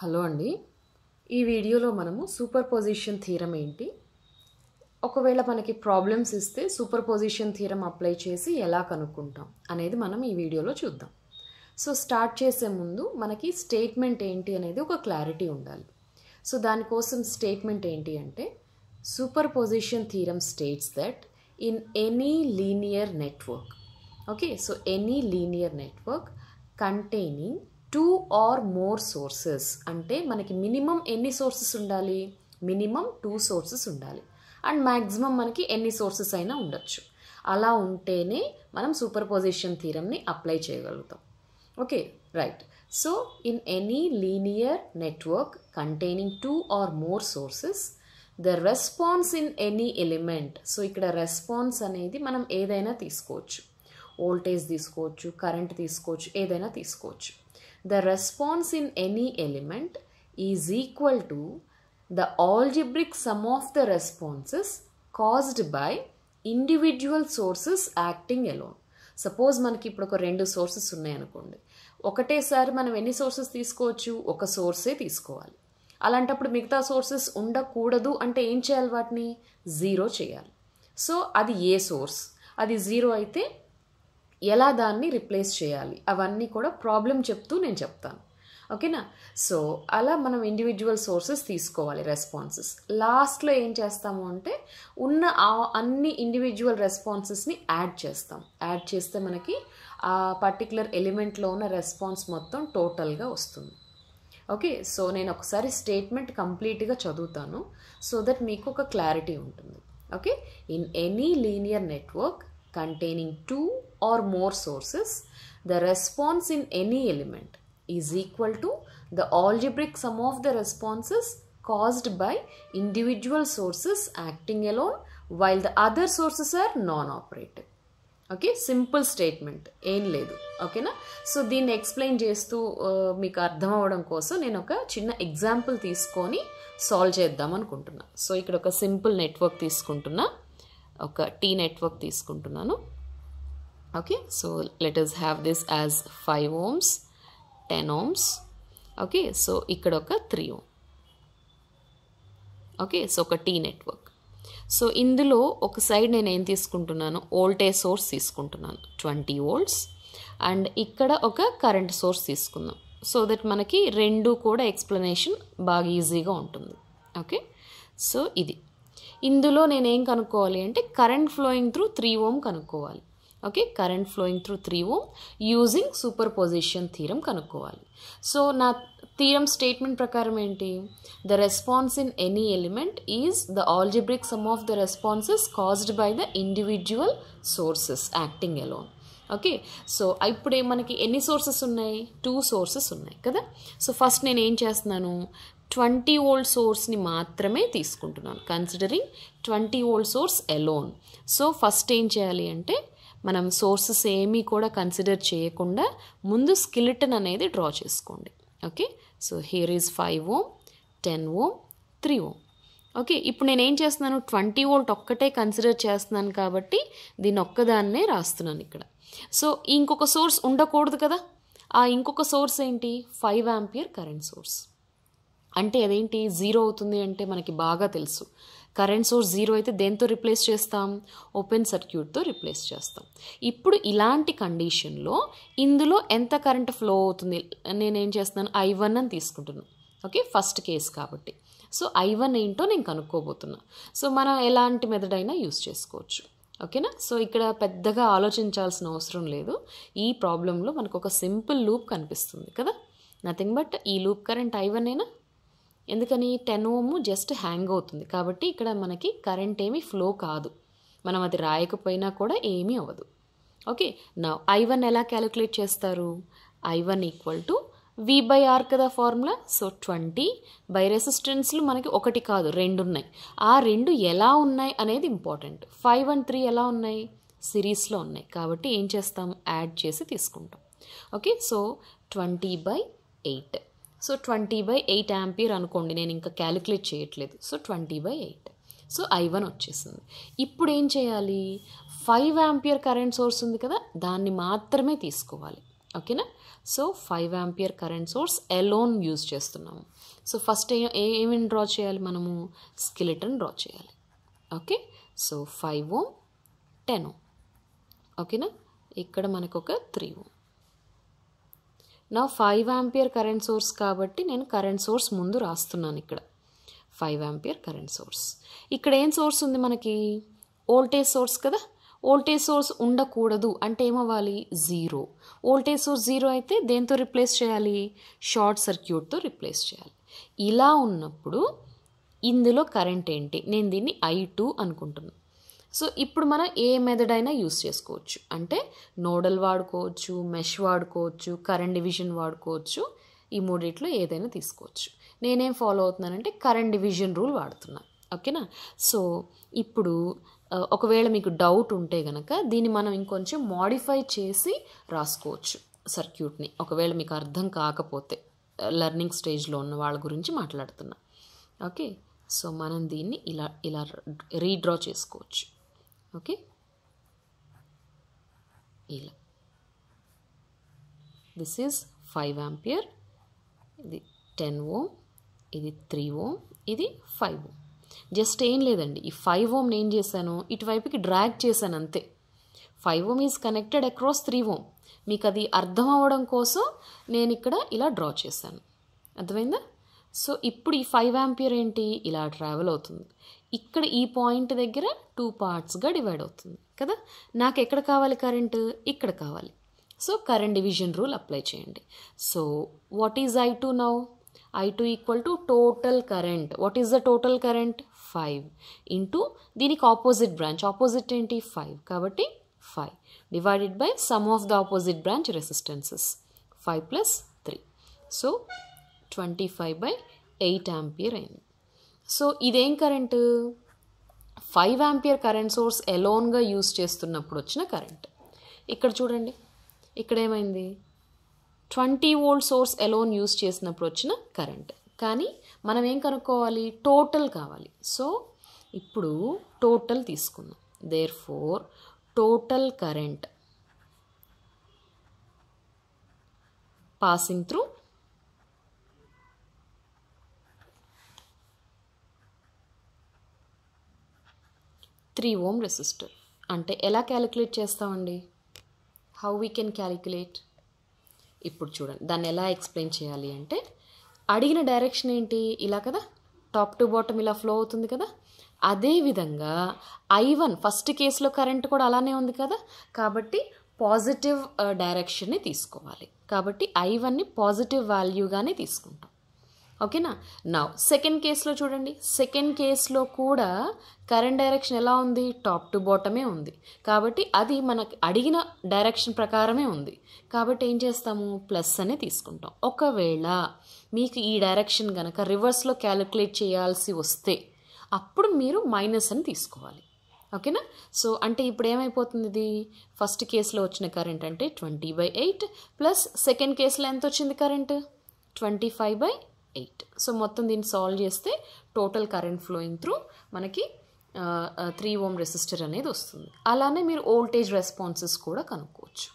Hello అండి ఈ వీడియోలో మనము సూపర్ పొజిషన్ థీరం ఏంటి ఒకవేళ మనకి ప్రాబ్లమ్స్ ఇస్తే సూపర్ పొజిషన్ థీరం అప్లై చేసి ఎలా కనుక్కుంటాం అనేది మనం ఈ వీడియోలో చూద్దాం సో స్టార్ట్ చేసే ముందు మనకి స్టేట్మెంట్ ఏంటి అనేది ఒక క్లారిటీ ఉండాలి సో దానికోసం స్టేట్మెంట్ ఏంటి అంటే superposition theorem states that in any linear network okay so any linear network containing two or more sources అంటే మనకి మినిమం ఎన్ని సోర్సెస్ ఉండాలి మినిమం టూ సోర్సెస్ ఉండాలి అండ్ మ్యాక్సిమం మనకి ఎన్ని సోర్సెస్ అయినా ఉండొచ్చు అలా ఉంటేనే మనం సూపర్ పొజిషన్ థీరంని అప్లై చేయగలుగుతాం okay right so in any linear network containing two or more sources the response in any element so ఇక్కడ రెస్పాన్స్ అనేది మనం ఏదైనా తీసుకోవచ్చు వోల్టేజ్ తీసుకోవచ్చు కరెంట్ తీసుకోవచ్చు ఏదైనా తీసుకోవచ్చు the response in any element is equal to the algebraic sum of the responses caused by individual sources acting alone. Suppose మనకి ఇప్పుడు ఒక రెండు సోర్సెస్ ఉన్నాయనుకోండి ఒకటేసారి మనం ఎన్ని సోర్సెస్ తీసుకోవచ్చు ఒక సోర్సే తీసుకోవాలి అలాంటప్పుడు మిగతా సోర్సెస్ ఉండకూడదు అంటే ఏం చేయాలి వాటిని జీరో చేయాలి సో అది ఏ సోర్స్ అది జీరో అయితే ఎలా దాన్ని రిప్లేస్ చేయాలి అవన్నీ కూడా ప్రాబ్లం చెప్తూ నేను చెప్తాను ఓకేనా సో అలా మనం ఇండివిజువల్ సోర్సెస్ తీసుకోవాలి రెస్పాన్సెస్ లాస్ట్లో ఏం చేస్తాము అంటే ఉన్న అన్ని ఇండివిజువల్ రెస్పాన్సెస్ని యాడ్ చేస్తాం యాడ్ చేస్తే మనకి ఆ పర్టికులర్ ఎలిమెంట్లో ఉన్న రెస్పాన్స్ మొత్తం టోటల్గా వస్తుంది ఓకే సో నేను ఒకసారి స్టేట్మెంట్ కంప్లీట్గా చదువుతాను సో దట్ మీకు ఒక క్లారిటీ ఉంటుంది okay in any linear network containing two or more sources, the response in any element is equal to the algebraic sum of the responses caused by individual sources acting alone while the other sources are non-operative. Okay simple statement ఏం లేదు ఓకేనా so దీన్ని explain చేస్తూ మీకు అర్థం అవ్వడం కోసం నేను ఒక చిన్న ఎగ్జాంపుల్ తీసుకొని సాల్వ్ చేద్దాం అనుకుంటున్నా సో ఇక్కడ ఒక సింపుల్ నెట్వర్క్ తీసుకుంటున్నా ఒక టీ నెట్వర్క్ తీసుకుంటున్నాను okay so let us have this as 5 ohms 10 ohms okay so ఇక్కడ ఒక త్రీ ఓం ఓకే సో ఒక టీ నెట్వర్క్ సో ఇందులో ఒక సైడ్ నేను ఏం తీసుకుంటున్నాను ఓల్టేజ్ సోర్స్ తీసుకుంటున్నాను ట్వంటీ ఓల్ట్స్ అండ్ ఇక్కడ ఒక కరెంట్ సోర్స్ తీసుకుందాం సో దట్ మనకి రెండు కూడా ఎక్స్ప్లెనేషన్ బాగా ఈజీగా ఉంటుంది ఓకే సో ఇది ఇందులో నేనేం కనుక్కోవాలి అంటే current flowing through three ohm కనుక్కోవాలి okay current flowing through three ohm using superposition theorem కనుక్కోవాలి సో నా థీరం స్టేట్మెంట్ ప్రకారం ఏంటి the response in any element is the algebraic sum of the responses caused by the individual sources acting alone okay so ఇప్పుడే మనకి ఎన్ని sources ఉన్నాయి two sources ఉన్నాయి కదా సో ఫస్ట్ నేను ఏం చేస్తున్నాను ట్వంటీ ఓల్డ్ సోర్స్ని మాత్రమే తీసుకుంటున్నాను considering twenty volt source alone so first ఏం చేయాలి అంటే మనం సోర్సెస్ ఏమీ కూడా కన్సిడర్ చేయకుండా ముందు స్కిలిటన్ అనేది డ్రా చేసుకోండి okay so here is five ohm ten ohm three ohm okay ఇప్పుడు నేనేం చేస్తున్నాను ట్వంటీ వోల్ట్ ఒక్కటే కన్సిడర్ చేస్తున్నాను కాబట్టి దీని ఒక్కదాన్నే రాస్తున్నాను ఇక్కడ సో ఇంకొక సోర్స్ ఉండకూడదు కదా ఆ ఇంకొక సోర్స్ ఏంటి ఫైవ్ ఆంపియర్ కరెంట్ సోర్స్ అంటే అదేంటి జీరో అవుతుంది అంటే మనకి బాగా తెలుసు కరెంట్ సోర్స్ జీరో అయితే దేంతో రిప్లేస్ చేస్తాం ఓపెన్ సర్క్యూట్తో రిప్లేస్ చేస్తాం ఇప్పుడు ఇలాంటి కండిషన్లో ఇందులో ఎంత కరెంట్ ఫ్లో అవుతుంది నేనేం చేస్తున్నాను ఐ వన్ అని తీసుకుంటున్నాను ఓకే ఫస్ట్ కేస్ కాబట్టి సో ఐ వన్ ఏంటో నేను కనుక్కోబోతున్నా సో మనం ఎలాంటి మెథడ్ అయినా యూస్ చేసుకోవచ్చు ఓకేనా సో ఇక్కడ పెద్దగా ఆలోచించాల్సిన అవసరం లేదు ఈ ప్రాబ్లంలో మనకు ఒక సింపుల్ లూప్ కనిపిస్తుంది కదా నథింగ్ బట్ ఈ లూప్ కరెంట్ ఐ వన్ అయినా ఎందుకని టెన్ ఓము జస్ట్ హ్యాంగ్ అవుతుంది కాబట్టి ఇక్కడ మనకి కరెంట్ ఏమీ ఫ్లో కాదు మనం అది రాయకపోయినా కూడా ఏమీ అవ్వదు ఓకే నా ఐ వన్ ఎలా క్యాలిక్యులేట్ చేస్తారు I one equal to V by R కదా ఫార్ములా సో ట్వంటీ బై రెసిస్టెన్స్లు మనకి ఒకటి కాదు రెండు ఉన్నాయి ఆ రెండు ఎలా ఉన్నాయి అనేది ఇంపార్టెంట్ ఫైవ్ అండ్ త్రీ ఎలా ఉన్నాయి సిరీస్లో ఉన్నాయి కాబట్టి ఏం చేస్తాం యాడ్ చేసి తీసుకుంటాం okay so twenty by eight so twenty by eight ampere అనుకోండి నేను ఇంకా క్యాలిక్యులేట్ చేయట్లేదు so twenty by eight so I one వచ్చేసింది ఇప్పుడు ఏం చేయాలి ఫైవ్ యాంపియర్ కరెంట్ సోర్స్ ఉంది కదా దాన్ని మాత్రమే తీసుకోవాలి ఓకేనా so five ampere current source alone use చేస్తున్నాము సో ఫస్ట్ ఏ ఏమేమి డ్రా చేయాలి మనము స్కిలిటన్ డ్రా చేయాలి okay so five ohm ten ohm ఓకేనా ఇక్కడ మనకు ఒక త్రీ ఓమ్ నా ఫైవ్ ఆంపియర్ కరెంట్ సోర్స్ కాబట్టి నేను కరెంట్ సోర్స్ ముందు రాస్తున్నాను ఇక్కడ ఫైవ్ ఆంపియర్ కరెంట్ సోర్స్ ఇక్కడ ఏం సోర్స్ ఉంది మనకి ఓల్టేజ్ సోర్స్ కదా ఓల్టేజ్ సోర్స్ ఉండకూడదు అంటే ఏమవ్వాలి జీరో ఓల్టేజ్ సోర్స్ జీరో అయితే దేంతో రిప్లేస్ చేయాలి షార్ట్ సర్క్యూట్తో రిప్లేస్ చేయాలి ఇలా ఉన్నప్పుడు ఇందులో కరెంట్ ఏంటి నేను దీన్ని ఐ టూ అనుకుంటున్నాను సో ఇప్పుడు మనం ఏ మెథడ్ అయినా యూస్ చేసుకోవచ్చు అంటే నోడల్ వాడుకోవచ్చు మెష్ వాడుకోవచ్చు కరెంట్ డివిజన్ వాడుకోవచ్చు ఈ మూడిట్లో ఏదైనా తీసుకోవచ్చు నేనేం ఫాలో అవుతున్నానంటే కరెంట్ డివిజన్ రూల్ వాడుతున్నా ఓకేనా సో ఇప్పుడు ఒకవేళ మీకు డౌట్ ఉంటే గనక దీన్ని మనం ఇంకొంచెం మాడిఫై చేసి రాసుకోవచ్చు సర్క్యూట్ని ఒకవేళ మీకు అర్థం కాకపోతే లెర్నింగ్ స్టేజ్లో ఉన్న వాళ్ళ గురించి మాట్లాడుతున్నా ఓకే సో మనం దీన్ని ఇలా ఇలా రీడ్రా చేసుకోవచ్చు ఓకే ఇలా దిస్ ఈజ్ ఫైవ్ ఆంపియర్ ఇది టెన్ ఓ ఇది త్రీ ఓం ఇది ఫైవ్ ఓం జస్ట్ ఏం లేదండి ఈ ఫైవ్ ఓమ్ని ఏం చేశాను ఇటువైపుకి డ్రాగ్ చేశాను అంతే five ohm is connected across three ohm మీకు అది అర్థం అవ్వడం కోసం నేను ఇక్కడ ఇలా డ్రా చేశాను అర్థమైందా సో ఇప్పుడు ఈ ఫైవ్ ఆంపియర్ ఏంటి ఇలా ట్రావెల్ అవుతుంది ఇక్కడ ఈ పాయింట్ దగ్గర టూ పార్ట్స్గా డివైడ్ అవుతుంది కదా నాకు ఎక్కడ కావాలి కరెంటు ఇక్కడ కావాలి so current division rule apply చేయండి so what is I two now I two equal to total current what is the total current five into దీనికి ఆపోజిట్ బ్రాంచ్ ఆపోజిట్ ఏంటి ఫైవ్ కాబట్టి five divided by sum of the opposite branch resistances five plus three so twenty five by eight ampere అయింది so ఇదేం current five ampere current source ఎలోన్గా use చేస్తున్నప్పుడు వచ్చిన current ఇక్కడ చూడండి ఇక్కడ ఏమైంది twenty volt source alone use చేసినప్పుడు వచ్చిన కరెంట్ కానీ మనం ఏం కనుక్కోవాలి టోటల్ కావాలి సో ఇప్పుడు టోటల్ తీసుకుందాం there four total current passing through three ohm resistor అంటే ఎలా క్యాలిక్యులేట్ చేస్తామండి హౌ వీ కెన్ క్యాలిక్యులేట్ ఇప్పుడు చూడండి దాన్ని ఎలా ఎక్స్ప్లెయిన్ చేయాలి అంటే అడిగిన డైరెక్షన్ ఏంటి ఇలా కదా టాప్ టు బాటమ్ ఇలా ఫ్లో అవుతుంది కదా అదేవిధంగా ఐ వన్ ఫస్ట్ కేసులో కరెంట్ కూడా అలానే ఉంది కదా కాబట్టి పాజిటివ్ డైరెక్షన్ని uh, తీసుకోవాలి కాబట్టి ఐ వన్ని పాజిటివ్ వాల్యూగానే తీసుకుంటాం ఓకేనా నా సెకండ్ కేసులో చూడండి సెకండ్ కేసులో కూడా కరెంట్ డైరెక్షన్ ఎలా ఉంది టాప్ టు బాటమే ఉంది కాబట్టి అది మనకు అడిగిన డైరెక్షన్ ప్రకారమే ఉంది కాబట్టి ఏం చేస్తాము ప్లస్ అనే తీసుకుంటాం ఒకవేళ మీకు ఈ డైరెక్షన్ కనుక రివర్స్లో క్యాలిక్యులేట్ చేయాల్సి వస్తే అప్పుడు మీరు మైనస్ అని తీసుకోవాలి ఓకేనా సో అంటే ఇప్పుడు ఏమైపోతుంది ఇది ఫస్ట్ కేసులో వచ్చిన కరెంట్ అంటే twenty by eight plus second కేసులో ఎంత వచ్చింది current twenty five by eight so మొత్తం దీన్ని సాల్వ్ చేస్తే టోటల్ కరెంట్ ఫ్లోయింగ్ త్రూ మనకి త్రీ ఓమ్ రెసిస్టర్ అనేది వస్తుంది అలానే మీరు ఓల్టేజ్ రెస్పాన్సెస్ కూడా కనుక్కోవచ్చు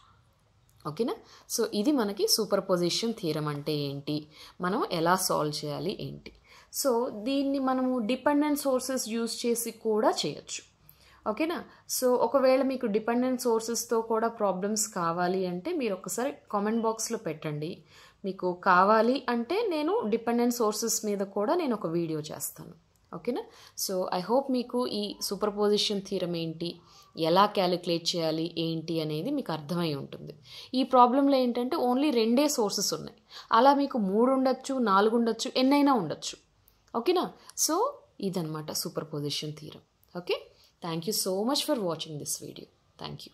ఓకేనా సో ఇది మనకి సూపర్ పొజిషన్ థీరం అంటే ఏంటి మనం ఎలా సాల్వ్ చేయాలి ఏంటి సో దీన్ని మనము డిపెండెంట్ సోర్సెస్ యూజ్ చేసి కూడా చేయొచ్చు ఓకేనా సో ఒకవేళ మీకు డిపెండెంట్ సోర్సెస్తో కూడా ప్రాబ్లమ్స్ కావాలి అంటే మీరు ఒకసారి కామెంట్ బాక్స్లో పెట్టండి మీకు కావాలి అంటే నేను డిపెండెంట్ సోర్సెస్ మీద కూడా నేను ఒక వీడియో చేస్తాను ఓకేనా సో ఐ హోప్ మీకు ఈ సూపర్ పొజిషన్ థీరం ఏంటి ఎలా క్యాలిక్యులేట్ చేయాలి ఏంటి అనేది మీకు అర్థమై ఉంటుంది ఈ ప్రాబ్లంలో ఏంటంటే ఓన్లీ రెండే సోర్సెస్ ఉన్నాయి అలా మీకు మూడు ఉండొచ్చు నాలుగు ఉండొచ్చు ఎన్నైనా ఉండొచ్చు ఓకేనా సో ఇదనమాట superposition theorem okay thank you so much for watching this video thank you